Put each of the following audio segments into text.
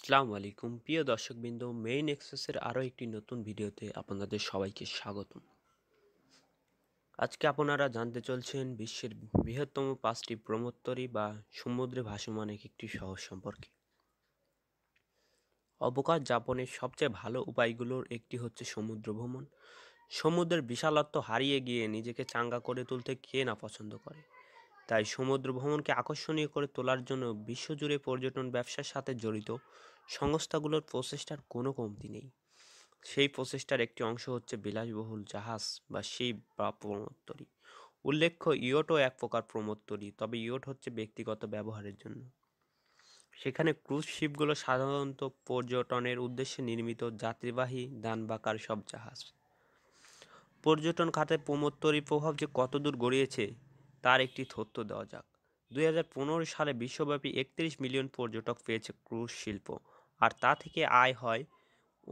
আসসালামু আলাইকুম প্রিয় দর্শকবৃন্দ মেইন এক্সপ্রেসের আরও একটি নতুন ভিডিওতে আপনাদের সবাইকে স্বাগত আজকে আপনারা জানতে চলছেন বিশ্বের বৃহত্তম পাঁচটি ব্রহ্মোত্তরী বা সমুদ্রে ভাসমান একটি শহর সম্পর্কে অবকাশ যাপনের সবচেয়ে ভালো উপায়গুলোর একটি হচ্ছে সমুদ্র ভ্রমণ সমুদ্রের বিশালত্ব হারিয়ে গিয়ে নিজেকে চাঙ্গা করে তুলতে কে না পছন্দ করে তাই সমুদ্র ভ্রমণকে আকর্ষণীয় করে তোলার জন্য বিশ্বজুড়ে পর্যটন ব্যবসার সাথে জড়িত সংস্থাগুলোর প্রচেষ্টার কোনো কমতি নেই সেই প্রচেষ্টার একটি অংশ হচ্ছে বিলাসবহুল জাহাজ বা শিপ বা প্রমোত্তরি উল্লেখ্য ইয়টও এক প্রকার প্রমোত্তরি তবে ইয়ট হচ্ছে ব্যক্তিগত ব্যবহারের জন্য সেখানে ক্রুজ শিপগুলো সাধারণত পর্যটনের উদ্দেশ্যে নির্মিত যাত্রীবাহী দানবাকার সব জাহাজ পর্যটন খাতে প্রমোত্তরি প্রভাব যে কতদূর গড়িয়েছে তার একটি তথ্য দেওয়া যাক দুই সালে বিশ্বব্যাপী একত্রিশ মিলিয়ন পর্যটক পেয়েছে ক্রুজ শিল্প আর তা থেকে আয় হয়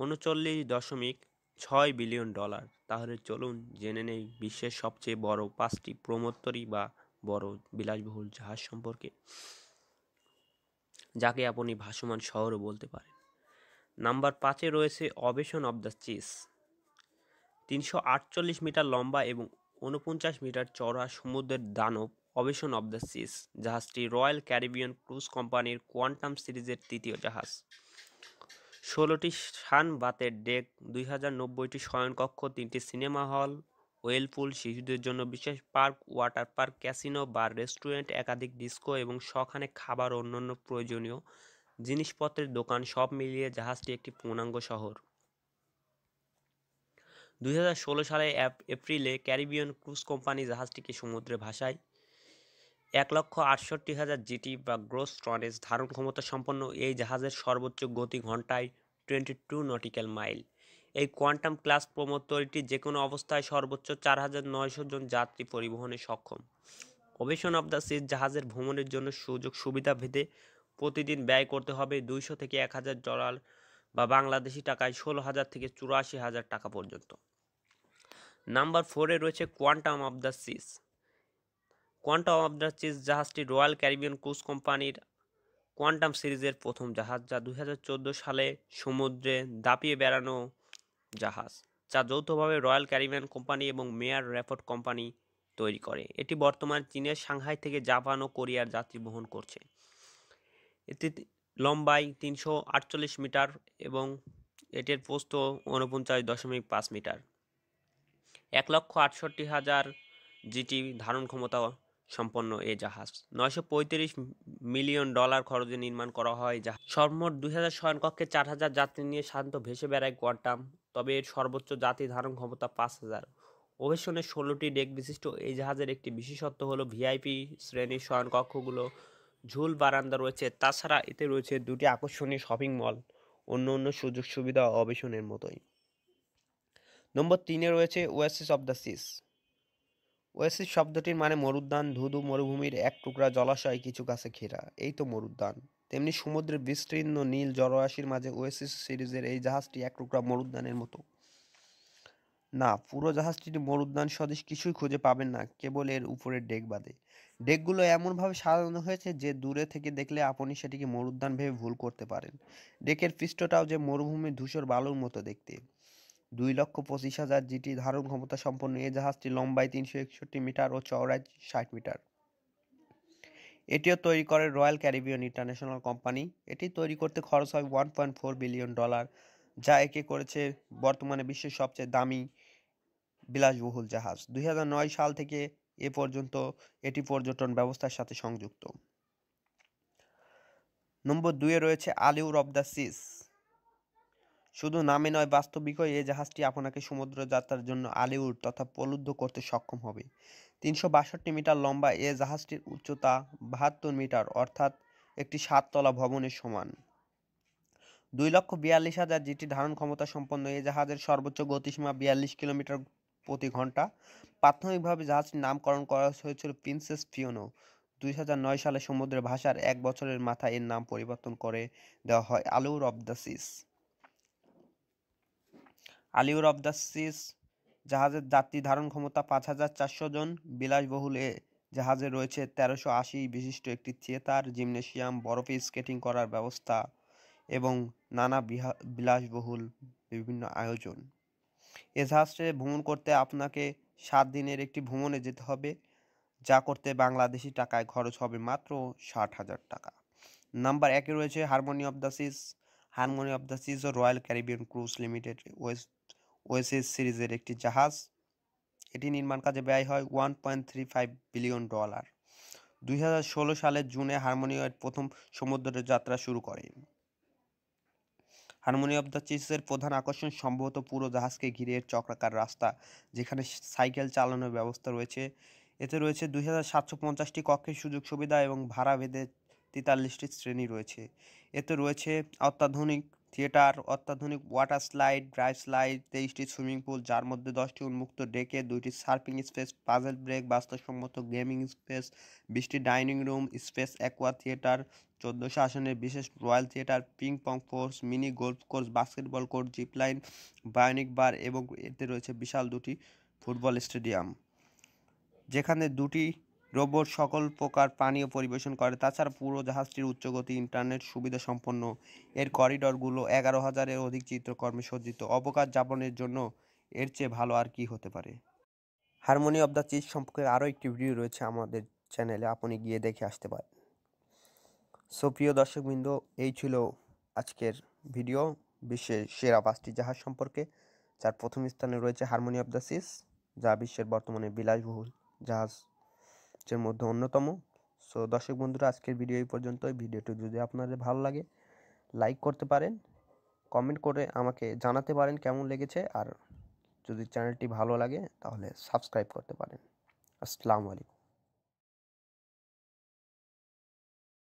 উনচল্লিশ দশমিক ছয় বিলিয়ন ডলার তাহলে চলুন জেনে নেই বিশ্বের সবচেয়ে বড় পাঁচটি প্রমোত্তরী বা বড় বিলাসবহুল জাহাজ সম্পর্কে যাকে আপনি ভাসমান শহরও বলতে পারেন নাম্বার পাঁচে রয়েছে অবেশন অব দ্য চিস তিনশো আটচল্লিশ মিটার লম্বা এবং উনপঞ্চাশ মিটার চড়া সমুদ্রের দানব অবেশন অব দ্য সিস জাহাজটি রয়্যাল ক্যারিবিয়ান ক্রুজ কোম্পানির কোয়ান্টাম সিরিজের তৃতীয় জাহাজ ষোলোটি শান বাতের ডেক দুই হাজার নব্বইটি শয়নকক্ষ তিনটি সিনেমা হল ওয়েলপুল শিশুদের জন্য বিশেষ পার্ক ওয়াটার পার্ক ক্যাসিনো বা রেস্টুরেন্ট একাধিক ডিস্কো এবং সখানে খাবার অন্যান্য প্রয়োজনীয় জিনিসপত্রের দোকান সব মিলিয়ে জাহাজটি একটি পূর্ণাঙ্গ শহর 2016 সালে এপ্রিলে ক্যারিবিয়ান ক্রুজ কোম্পানি জাহাজটিকে সমুদ্রে ভাসায় এক লক্ষ আটষট্টি হাজার জিটি বা গ্রোস টনেজ ধারণ ক্ষমতা সম্পন্ন এই জাহাজের সর্বোচ্চ গতি ঘন্টায় টোয়েন্টি টু নটিক্যাল মাইল এই কোয়ান্টাম ক্লাস প্রমোত্তরটি যে কোনো অবস্থায় সর্বোচ্চ চার হাজার নয়শো জন যাত্রী পরিবহনে সক্ষম ওভেশন অব দ্য সিজ জাহাজের ভ্রমণের জন্য সুযোগ সুবিধা ভেদে প্রতিদিন ব্যয় করতে হবে দুইশো থেকে এক হাজার ডলার বা বাংলাদেশি টাকায় ষোলো হাজার থেকে চুরাশি হাজার টাকা পর্যন্ত নাম্বার ফোরে রয়েছে Quantum of the Seas Quantum of the Seas জাহাজটি রয়্যাল ক্যারিবিয়ান ক্রুজ কোম্পানির কোয়ান্টাম সিরিজের প্রথম জাহাজ যা দু সালে সমুদ্রে দাপিয়ে বেড়ানো জাহাজ যা যৌথভাবে রয়্যাল ক্যারিবিয়ান কোম্পানি এবং মেয়ার র্যাপোর্ট কোম্পানি তৈরি করে এটি বর্তমান চীনের সাংহাই থেকে জাপান ও কোরিয়ার যাত্রী বহন করছে এটি লম্বায় তিনশো মিটার এবং এটির প্রস্থ ঊনপঞ্চাশ দশমিক পাঁচ মিটার এক লক্ষ আটষট্টি হাজার জিটি ধারণ ক্ষমতা সম্পন্ন এ জাহাজ নয়শো মিলিয়ন ডলার খরচে নির্মাণ করা হয় জাহাজ সর্বমোট দুই হাজার শয়নকক্ষে চার হাজার যাত্রী নিয়ে শান্ত ভেসে বেড়ায় কোয়ার্টাম তবে এর সর্বোচ্চ যাত্রী ধারণ ক্ষমতা পাঁচ হাজার ওভেশনের ষোলোটি ডেক বিশিষ্ট এই জাহাজের একটি বিশেষত্ব হলো ভিআইপি শ্রেণীর শয়নকক্ষগুলো ঝুল বারান্দা রয়েছে তাছাড়া এতে রয়েছে দুটি আকর্ষণীয় শপিং মল অন্য অন্য সুযোগ সুবিধা অবেশনের মতোই নম্বর তিনে রয়েছে Oasis of the Seas Oasis শব্দটির মানে মরুদ্যান ধুধু মরুভূমির এক টুকরা জলাশয় কিছু গাছে ঘেরা এই তো মরুদ্যান তেমনি সমুদ্রের বিস্তীর্ণ নীল জলরাশির মাঝে ওয়েসিস সিরিজের এই জাহাজটি এক টুকরা মরুদ্যানের মতো না পুরো জাহাজটির মরুদ্যান স্বদেশ কিছুই খুঁজে পাবেন না কেবল এর উপরের ডেক বাদে ডেকগুলো এমনভাবে সাজানো হয়েছে যে দূরে থেকে দেখলে আপনি সেটিকে মরুদ্যান ভেবে ভুল করতে পারেন ডেকের পৃষ্ঠটাও যে মরুভূমির ধূসর বালুর মতো দেখতে দুই লক্ষ পঁচিশ হাজার জিটি ধারণ ক্ষমতা সম্পন্ন এ জাহাজটি লম্বায় তিনশো একষট্টি মিটার ও চওড়ায় ষাট মিটার এটিও তৈরি করে রয়্যাল ক্যারিবিয়ান ইন্টারন্যাশনাল কোম্পানি এটি তৈরি করতে খরচ হয় one point four billion dollar যা একে করেছে বর্তমানে বিশ্বের সবচেয়ে দামি বিলাসবহুল জাহাজ দুই সাল থেকে এ পর্যন্ত এটি পর্যটন ব্যবস্থার সাথে সংযুক্ত নম্বর দুয়ে রয়েছে আলিউর অব দ্য সিস শুধু নামে নয় বাস্তবিকই এই জাহাজটি আপনাকে সমুদ্র যাত্রার জন্য আলিউড তথা পলুদ্ধ করতে সক্ষম হবে তিনশো মিটার লম্বা এ জাহাজটির উচ্চতা বাহাত্তর মিটার অর্থাৎ একটি সাততলা ভবনের সমান দুই লক্ষ বিয়াল্লিশ হাজার যেটি ধারণ ক্ষমতা সম্পন্ন এই জাহাজের সর্বোচ্চ গতিসীমা বিয়াল্লিশ কিলোমিটার প্রতি ঘন্টা প্রাথমিকভাবে জাহাজটির নামকরণ করা হয়েছিল প্রিন্সেস ফিওনো দুই সালে সমুদ্রের ভাষার এক বছরের মাথায় এর নাম পরিবর্তন করে দেওয়া হয় Allure of the Seas Allure of the Seas জাহাজের যাত্রী ধারণ ক্ষমতা পাঁচ হাজার চারশো জন বিলাসবহুল এ জাহাজে রয়েছে তেরোশো আশি বিশিষ্ট একটি থিয়েটার জিমনেশিয়াম বরফে স্কেটিং করার ব্যবস্থা এবং নানা বিহা বিলাসবহুল বিভিন্ন আয়োজন এ জাহাজে ভ্রমণ করতে আপনাকে সাত দিনের একটি ভ্রমণে যেতে হবে যা করতে বাংলাদেশি টাকায় খরচ হবে মাত্র ষাট হাজার টাকা নাম্বার একে রয়েছে Harmony of the Seas Harmony of the Seas ও রয়্যাল ক্যারিবিয়ান ক্রুজ লিমিটেড ওয়েস্ট ওয়েসিস সিরিজের একটি জাহাজ এটি নির্মাণ কাজে ব্যয় হয় one point three five billion dollar দুই সালের জুনে হারমোনিয়ার প্রথম সমুদ্রের যাত্রা শুরু করে হারমোনি অব দ্য চিসের প্রধান আকর্ষণ সম্ভবত পুরো জাহাজকে ঘিরে এর চক্রাকার রাস্তা যেখানে সাইকেল চালানোর ব্যবস্থা রয়েছে এতে রয়েছে দুই হাজার সাতশো পঞ্চাশটি কক্ষের সুযোগ সুবিধা এবং ভাড়া ভেদে তেতাল্লিশটি শ্রেণী রয়েছে এতে রয়েছে অত্যাধুনিক থিয়েটার অত্যাধুনিক ওয়াটার স্লাইড ড্রাই স্লাইড তেইশটি সুইমিং পুল যার মধ্যে দশটি উন্মুক্ত ডেকে দুইটি সার্ফিং স্পেস পাজেল ব্রেক বাস্তবসম্মত গেমিং স্পেস বিশটি dining room space aqua theatre চোদ্দোশো আসনের বিশেষ Royal theatre ping pong course mini golf course basketball court zipline bionic bar এবং এতে রয়েছে বিশাল দুটি ফুটবল স্টেডিয়াম যেখানে দুটি রোবট সকল প্রকার পানীয় পরিবেশন করে তাছাড়া পুরো জাহাজটির উচ্চগতি ইন্টারনেট সুবিধা সম্পন্ন এর করিডরগুলো এগারো হাজারের অধিক চিত্রকর্মে সজ্জিত অবকাশ যাপনের জন্য এর চেয়ে ভালো আর কি হতে পারে হারমোনি অব দ্য চিজ সম্পর্কে আরও একটি ভিডিও রয়েছে আমাদের চ্যানেলে আপনি গিয়ে দেখে আসতে পারেন সো প্রিয় দর্শকবৃন্দ এই ছিল আজকের ভিডিও বিশ্বের সেরা পাঁচটি জাহাজ সম্পর্কে যার প্রথম স্থানে রয়েছে হারমোনি অব দ্য সিস যা বিশ্বের বর্তমানে বিলাসবহুল জাহাজ লিস্টের মধ্যে অন্যতম সো দর্শক বন্ধুরা আজকের ভিডিও এই পর্যন্ত ভিডিওটি যদি আপনাদের ভালো লাগে লাইক করতে পারেন কমেন্ট করে আমাকে জানাতে পারেন কেমন লেগেছে আর যদি চ্যানেলটি ভালো লাগে তাহলে সাবস্ক্রাইব করতে পারেন আসসালামু আলাইকুম